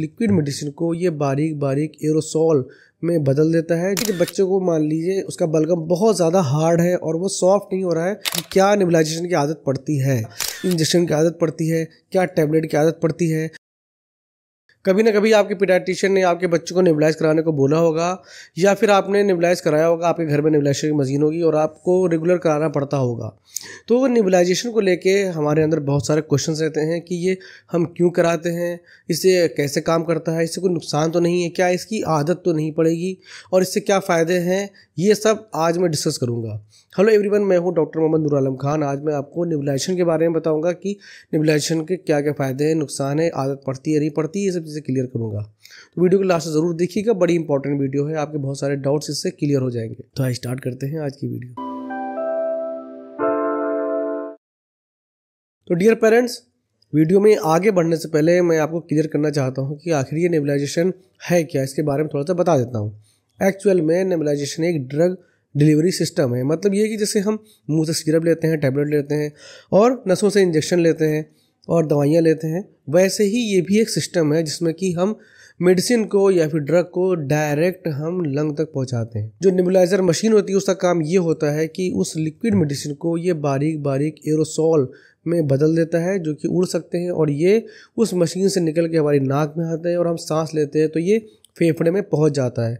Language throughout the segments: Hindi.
लिक्विड मेडिसिन को ये बारीक बारीक एरोसोल में बदल देता है कि बच्चों को मान लीजिए उसका बलगम बहुत ज़्यादा हार्ड है और वो सॉफ्ट नहीं हो रहा है क्या निबलाइजेशन की आदत पड़ती है इंजेक्शन की आदत पड़ती है क्या टैबलेट की आदत पड़ती है कभी ना कभी आपके पीडाटिशियन ने आपके बच्चों को नेबलाइज कराने को बोला होगा या फिर आपने नेबलाइज कराया होगा आपके घर में नेबलाइजेशन की मशीन होगी और आपको रेगुलर कराना पड़ता होगा तो नेबलाइजेशन को लेके हमारे अंदर बहुत सारे क्वेश्चन रहते हैं कि ये हम क्यों कराते हैं इससे कैसे काम करता है इससे कोई नुकसान तो नहीं है क्या इसकी आदत तो नहीं पड़ेगी और इससे क्या फ़ायदे हैं ये सब आज मैं डिस्कस करूँगा हेलो एवरीवन मैं हूं डॉक्टर मोहम्मद नूर आलम खान आज मैं आपको निबलाइजेशन के बारे में बताऊंगा कि निबलाइजेशन के क्या क्या फ़ायदे हैं नुकसान है आदत पड़ती है नहीं पड़ती ये सब चीज़ें क्लियर करूंगा तो वीडियो को लास्ट ज़रूर देखिएगा बड़ी इंपॉर्टेंट वीडियो है आपके बहुत सारे डाउट्स इससे क्लियर हो जाएंगे तो आज स्टार्ट करते हैं आज की वीडियो तो डियर पेरेंट्स वीडियो में आगे बढ़ने से पहले मैं आपको क्लियर करना चाहता हूँ कि आखिर ये नेबलाइजेशन है क्या इसके बारे में थोड़ा सा बता देता हूँ एक्चुअल में नेबलाइजेशन एक ड्रग डिलीवरी सिस्टम है मतलब ये कि जैसे हम मुंह से सिरप लेते हैं टैबलेट लेते हैं और नसों से इंजेक्शन लेते हैं और दवाइयाँ लेते हैं वैसे ही ये भी एक सिस्टम है जिसमें कि हम मेडिसिन को या फिर ड्रग को डायरेक्ट हम लंग तक पहुंचाते हैं जो निबलाइज़र मशीन होती है उसका काम ये होता है कि उस लिक्विड मेडिसिन को ये बारीक बारीक एरोसोल में बदल देता है जो कि उड़ सकते हैं और ये उस मशीन से निकल के हमारी नाक में आते हैं और हम सांस लेते हैं तो ये फेफड़े में पहुंच जाता है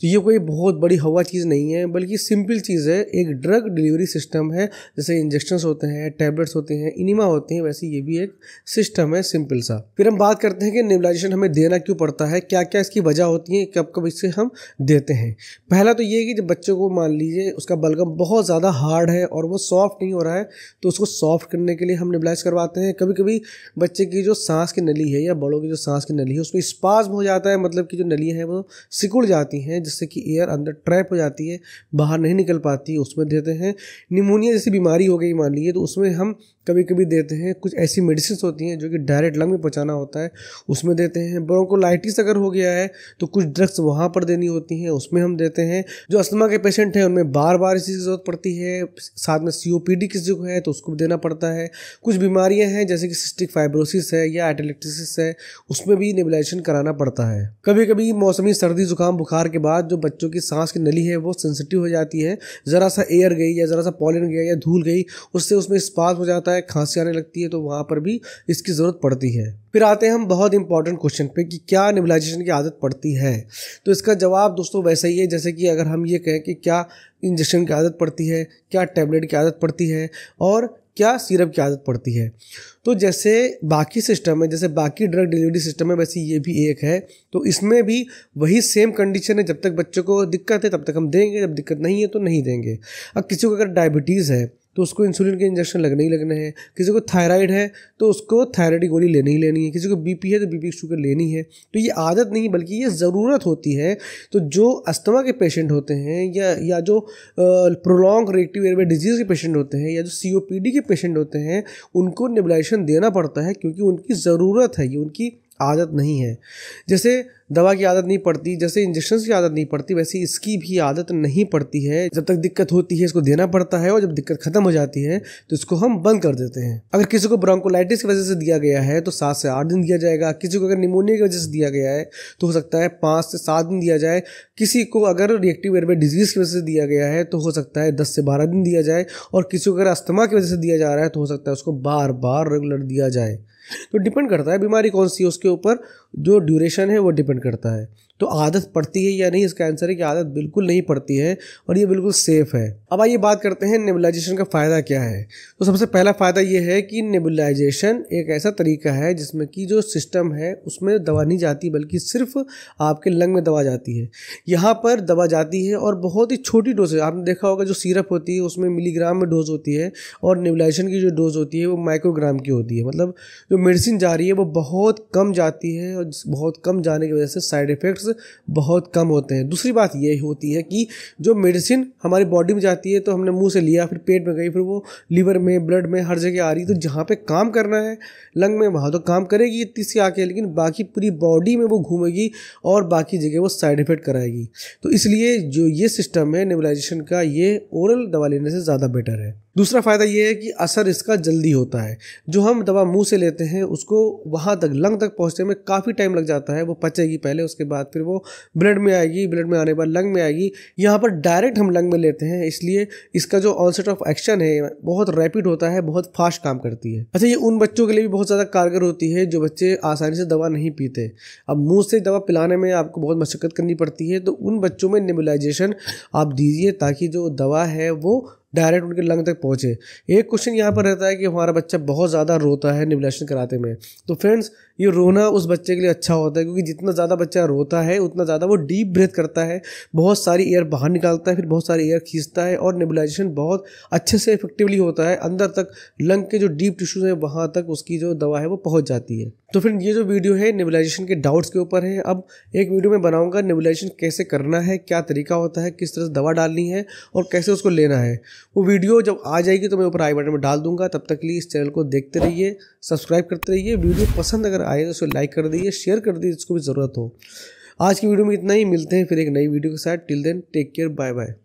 तो ये कोई बहुत बड़ी हवा चीज़ नहीं है बल्कि सिंपल चीज़ है एक ड्रग डिलीवरी सिस्टम है जैसे इंजेक्शंस होते हैं टैबलेट्स होते हैं इनिमा होते हैं वैसे ये भी एक सिस्टम है सिंपल सा फिर हम बात करते हैं कि नेबलाइजेशन हमें देना क्यों पड़ता है क्या क्या इसकी वजह होती है कब कब इसे हम देते हैं पहला तो ये कि जब बच्चों को मान लीजिए उसका बलगम बहुत ज़्यादा हार्ड है और वो सॉफ्ट नहीं हो रहा है तो उसको सॉफ्ट करने के लिए हम नेबलाइज करवाते हैं कभी कभी बच्चे की जो सांस की नली है या बड़ों की जो सांस की नली है उसमें स्पाज्म हो जाता है मतलब कि जो नली नलियाँ हैं वो सिकुड़ जाती हैं जिससे कि एयर अंदर ट्रैप हो जाती है बाहर नहीं निकल पाती उसमें देते हैं निमोनिया जैसी बीमारी हो गई मान लीजिए तो उसमें हम कभी कभी देते हैं कुछ ऐसी मेडिसिन होती हैं जो कि डायरेक्ट लंग में पहुँचाना होता है उसमें देते हैं ब्रोंकोलाइटिस अगर हो गया है तो कुछ ड्रग्स वहाँ पर देनी होती हैं उसमें हम देते हैं जो अस्थमा के पेशेंट हैं उनमें बार बार इसी की ज़रूरत पड़ती है साथ में सी ओ किसी को है तो उसको भी देना पड़ता है कुछ बीमारियाँ हैं जैसे कि सिस्टिक फाइब्रोसिस है या एटेलेक्ट्रिसिस है उसमें भी निबलाइजेशन कराना पड़ता है कभी कभी भी मौसमी सर्दी ज़ुकाम बुखार के बाद जो बच्चों की सांस की नली है वो सेंसिटिव हो जाती है ज़रा सा एयर गई या ज़रा सा पॉलिन गया या धूल गई उससे उसमें स्पाज हो जाता है खांसी आने लगती है तो वहाँ पर भी इसकी ज़रूरत पड़ती है फिर आते हैं हम बहुत इंपॉर्टेंट क्वेश्चन पे कि क्या निबलाइजेशन की आदत पड़ती है तो इसका जवाब दोस्तों वैसा ही है जैसे कि अगर हम ये कहें कि क्या इंजेक्शन की आदत पड़ती है क्या टैबलेट की आदत पड़ती है और क्या सिरप की आदत पड़ती है तो जैसे बाकी सिस्टम है जैसे बाकी ड्रग डिलीवरी सिस्टम है वैसे ये भी एक है तो इसमें भी वही सेम कंडीशन है जब तक बच्चों को दिक्कत है तब तक हम देंगे जब दिक्कत नहीं है तो नहीं देंगे अब किसी को अगर डायबिटीज़ है तो उसको इंसुलिन के इंजेक्शन लगने ही लगने हैं किसी को थायराइड है तो उसको थायराइड की गोली लेनी ही लेनी है किसी को बीपी है तो बीपी शुगर लेनी है तो ये आदत नहीं बल्कि ये ज़रूरत होती है तो जो अस्थमा के पेशेंट होते हैं या या जो प्रोलॉन्ग रेक्टिव एयरवे डिजीज़ के पेशेंट होते हैं या जो सी के पेशेंट होते हैं उनको निबलाइशन देना पड़ता है क्योंकि उनकी ज़रूरत है ये उनकी आदत नहीं है जैसे दवा की आदत नहीं पड़ती जैसे इंजेक्शन की आदत नहीं पड़ती वैसे इसकी भी आदत नहीं पड़ती है जब तक दिक्कत होती है इसको देना पड़ता है और जब दिक्कत खत्म हो जाती है तो इसको हम बंद कर देते हैं अगर किसी को ब्रोंकोलाइटिस की वजह से दिया गया है तो सात से आठ दिन दिया जाएगा किसी को अगर निमोनिया की वजह से दिया गया है तो हो सकता है पाँच से सात दिन दिया जाए किसी को अगर रिएक्टिव एयरवे डिजीज़ की वजह से दिया गया है तो हो सकता है दस से बारह दिन दिया जाए और किसी को अगर अस्थमा की वजह से दिया जा रहा है तो हो सकता है उसको बार बार रेगुलर दिया जाए तो डिपेंड करता है बीमारी कौन सी है उसके ऊपर जो ड्यूरेशन है वो डिपेंड करता है तो आदत पड़ती है या नहीं इसका आंसर है कि आदत बिल्कुल नहीं पड़ती है और ये बिल्कुल सेफ है अब आइए बात करते हैं नेबुलाइजेशन का फ़ायदा क्या है तो सबसे पहला फ़ायदा ये है कि नेबुलाइजेशन एक ऐसा तरीका है जिसमें कि जो सिस्टम है उसमें दवा नहीं जाती बल्कि सिर्फ आपके लंग में दवा जाती है यहाँ पर दवा जाती है और बहुत ही छोटी डोज आपने देखा होगा जो सीरप होती है उसमें मिलीग्राम में डोज होती है और नेबुलाइजेशन की जो डोज होती है वो माइक्रोग्राम की होती है मतलब जो मेडिसिन जा रही है वो बहुत कम जाती है और बहुत कम जाने की वजह से साइड इफ़ेक्ट्स बहुत कम होते हैं दूसरी बात ये होती है कि जो मेडिसिन हमारी बॉडी में जाती है तो हमने मुंह से लिया फिर पेट में गई फिर वो लीवर में ब्लड में हर जगह आ रही तो जहाँ पर काम करना है लंग में वहाँ तो काम करेगी इतनी सी आके लेकिन बाकी पूरी बॉडी में वो घूमेगी और बाकी जगह वो साइड इफेक्ट कराएगी तो इसलिए जो ये सिस्टम है नेबलाइजेशन का ये ओरल दवा लेने से ज़्यादा बेटर है दूसरा फ़ायदा ये है कि असर इसका जल्दी होता है जो हम दवा मुंह से लेते हैं उसको वहाँ तक लंग तक पहुँचने में काफ़ी टाइम लग जाता है वो पचेगी पहले उसके बाद फिर वो ब्लड में आएगी ब्लड में आने बाद लंग में आएगी यहाँ पर डायरेक्ट हम लंग में लेते हैं इसलिए इसका जो ऑनसेट ऑफ एक्शन है बहुत रैपिड होता है बहुत फास्ट काम करती है अच्छा ये उन बच्चों के लिए भी बहुत ज़्यादा कारगर होती है जो बच्चे आसानी से दवा नहीं पीते अब मुँह से दवा पिलाने में आपको बहुत मशक्क़त करनी पड़ती है तो उन बच्चों में निबलाइजेशन आप दीजिए ताकि जो दवा है वो डायरेक्ट उनके लंग तक पहुँचे एक क्वेश्चन यहाँ पर रहता है कि हमारा बच्चा बहुत ज़्यादा रोता है निबलेशन कराते में तो फ्रेंड्स ये रोना उस बच्चे के लिए अच्छा होता है क्योंकि जितना ज़्यादा बच्चा रोता है उतना ज़्यादा वो डीप ब्रेथ करता है बहुत सारी एयर बाहर निकालता है फिर बहुत सारी एयर खींचता है और नेबुलाइजेशन बहुत अच्छे से इफेक्टिवली होता है अंदर तक लंग के जो डीप टिश्यूज़ हैं वहाँ तक उसकी जो दवा है वो पहुँच जाती है तो फिर ये जो वीडियो है नेबुलाइजेशन के डाउट्स के ऊपर है अब एक वीडियो में बनाऊंगा नेबुलाइजेशन कैसे करना है क्या तरीका होता है किस तरह से दवा डालनी है और कैसे उसको लेना है वो वीडियो जब आ जाएगी तो मैं ऊपर आई बटन में डाल दूंगा तब तक के लिए इस चैनल को देखते रहिए सब्सक्राइब करते रहिए वीडियो पसंद अगर आए तो उसको लाइक कर दीजिए शेयर कर दीजिए जिसको भी ज़रूरत हो आज की वीडियो में इतना ही मिलते हैं फिर एक नई वीडियो के साथ till then take care bye bye